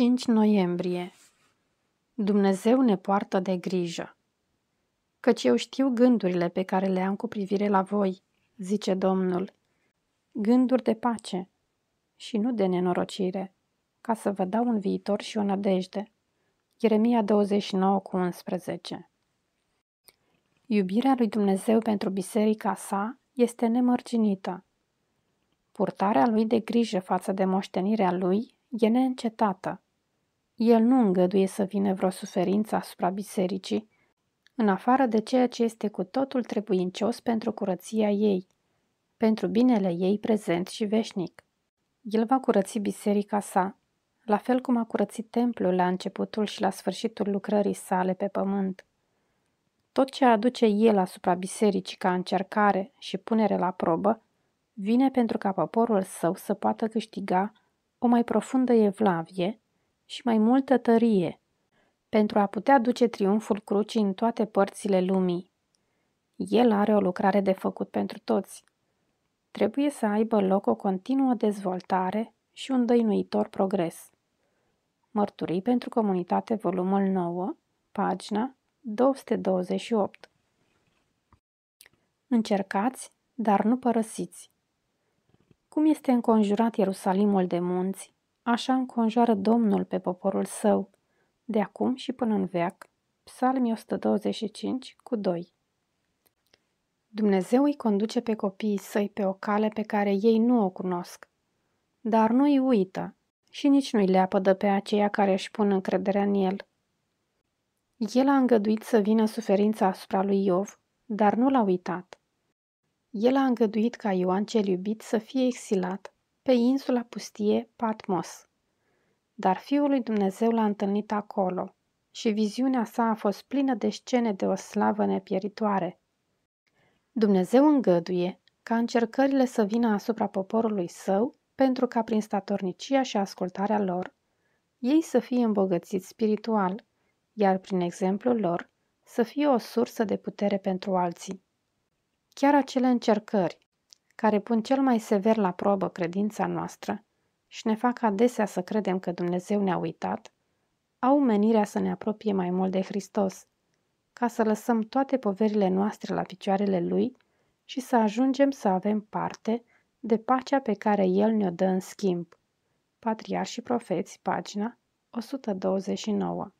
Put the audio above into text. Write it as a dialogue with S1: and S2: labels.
S1: 5 noiembrie Dumnezeu ne poartă de grijă. Căci eu știu gândurile pe care le am cu privire la voi, zice Domnul. Gânduri de pace și nu de nenorocire, ca să vă dau un viitor și o nădejde. Ieremia 29 cu 11 Iubirea lui Dumnezeu pentru biserica sa este nemărginită. Purtarea lui de grijă față de moștenirea lui e neîncetată el nu îngăduie să vină vreo suferință asupra bisericii, în afară de ceea ce este cu totul trebuincios pentru curăția ei, pentru binele ei prezent și veșnic. El va curăți biserica sa, la fel cum a curățit templul la începutul și la sfârșitul lucrării sale pe pământ. Tot ce aduce el asupra bisericii ca încercare și punere la probă, vine pentru ca poporul său să poată câștiga o mai profundă evlavie și mai multă tărie, pentru a putea duce triumful crucii în toate părțile lumii. El are o lucrare de făcut pentru toți. Trebuie să aibă loc o continuă dezvoltare și un dăinuitor progres. Mărturii pentru comunitate, volumul 9, pagina 228. Încercați, dar nu părăsiți. Cum este înconjurat Ierusalimul de munți, Așa înconjoară Domnul pe poporul său, de acum și până în veac. Psalmi 125 cu 2 Dumnezeu îi conduce pe copiii săi pe o cale pe care ei nu o cunosc, dar nu îi uită și nici nu îi de pe aceia care își pun încrederea în el. El a îngăduit să vină suferința asupra lui Iov, dar nu l-a uitat. El a îngăduit ca Ioan cel iubit să fie exilat, pe insula pustie Patmos. Dar Fiul lui Dumnezeu l-a întâlnit acolo și viziunea sa a fost plină de scene de o slavă nepieritoare. Dumnezeu îngăduie ca încercările să vină asupra poporului său pentru ca prin statornicia și ascultarea lor ei să fie îmbogățiți spiritual, iar prin exemplul lor să fie o sursă de putere pentru alții. Chiar acele încercări care pun cel mai sever la probă credința noastră și ne fac adesea să credem că Dumnezeu ne-a uitat, au menirea să ne apropie mai mult de Hristos, ca să lăsăm toate poverile noastre la picioarele Lui și să ajungem să avem parte de pacea pe care El ne-o dă în schimb. Patriar și Profeți, pagina 129